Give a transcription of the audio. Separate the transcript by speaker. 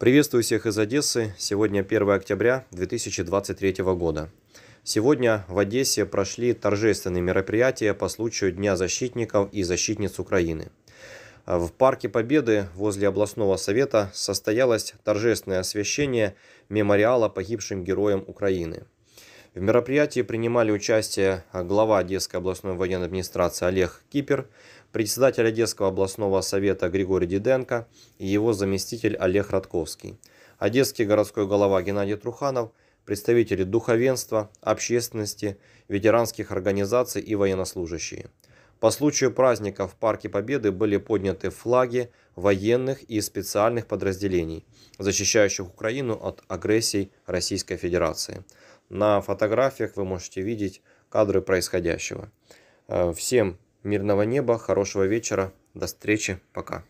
Speaker 1: Приветствую всех из Одессы. Сегодня 1 октября 2023 года. Сегодня в Одессе прошли торжественные мероприятия по случаю Дня защитников и защитниц Украины. В Парке Победы возле областного совета состоялось торжественное освящение мемориала погибшим героям Украины – в мероприятии принимали участие а, глава Одесской областной военной администрации Олег Кипер, председатель Одесского областного совета Григорий Диденко и его заместитель Олег Радковский, одесский городской голова Геннадий Труханов, представители духовенства, общественности, ветеранских организаций и военнослужащие. По случаю праздника в Парке Победы были подняты флаги военных и специальных подразделений, защищающих Украину от агрессий Российской Федерации – на фотографиях вы можете видеть кадры происходящего. Э, всем мирного неба, хорошего вечера, до встречи, пока.